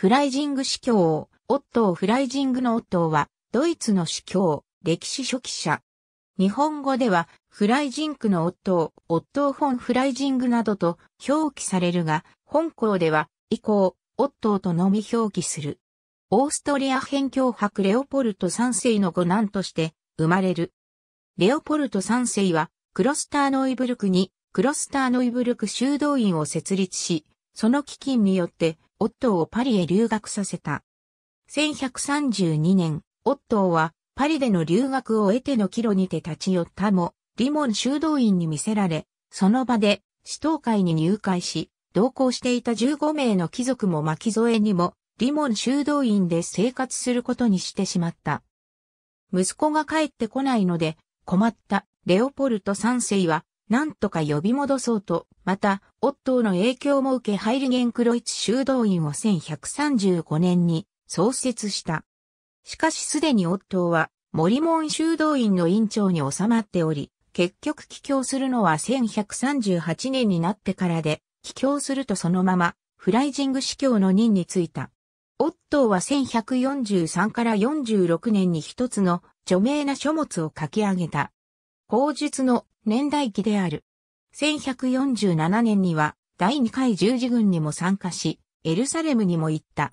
フライジング司教王、オットー・フライジングのオットーは、ドイツの司教、歴史書記者。日本語では、フライジングのオットー、オットー・フォン・フライジングなどと表記されるが、本校では、以降、オットーとのみ表記する。オーストリア辺境博レオポルト3世の五男として生まれる。レオポルト3世は、クロスターノイブルクに、クロスターノイブルク修道院を設立し、その基金によって、オットーをパリへ留学させた。1132年、オットーはパリでの留学を得ての帰路にて立ち寄ったも、リモン修道院に見せられ、その場で死闘会に入会し、同行していた15名の貴族も巻き添えにも、リモン修道院で生活することにしてしまった。息子が帰ってこないので、困ったレオポルト3世はなんとか呼び戻そうと、また、オットーの影響も受けハイリゲンクロイツ修道院を1135年に創設した。しかしすでにオットーは、森門修道院の院長に収まっており、結局帰郷するのは1138年になってからで、帰郷するとそのまま、フライジング司教の任に就いた。オットーは1143から46年に一つの著名な書物を書き上げた。口述の年代記である。1147年には第2回十字軍にも参加し、エルサレムにも行った。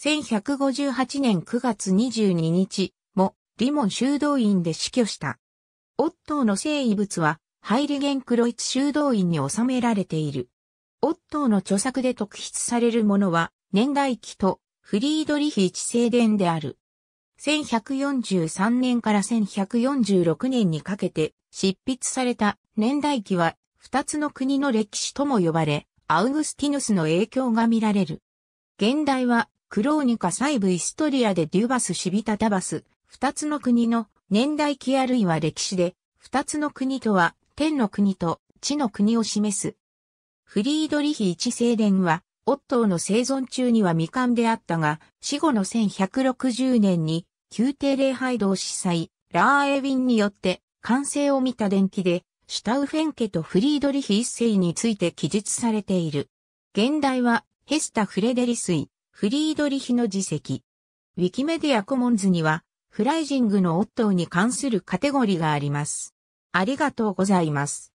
1158年9月22日もリモン修道院で死去した。オットーの聖遺物はハイリゲンクロイツ修道院に収められている。オットーの著作で特筆されるものは年代記とフリードリヒ一聖伝である。1143年から1146年にかけて執筆された年代記は二つの国の歴史とも呼ばれ、アウグスティヌスの影響が見られる。現代はクローニカ細部イストリアでデュバスシビタタバス、二つの国の年代記あるいは歴史で、二つの国とは天の国と地の国を示す。フリードリヒ一聖伝は、オットーの生存中には未完であったが、死後の1160年に、宮廷礼拝堂司祭、ラーエウィンによって、完成を見た伝記で、シュタウフェン家とフリードリヒ一世について記述されている。現代は、ヘスタ・フレデリスイ、フリードリヒの自席。ウィキメディアコモンズには、フライジングのオットーに関するカテゴリーがあります。ありがとうございます。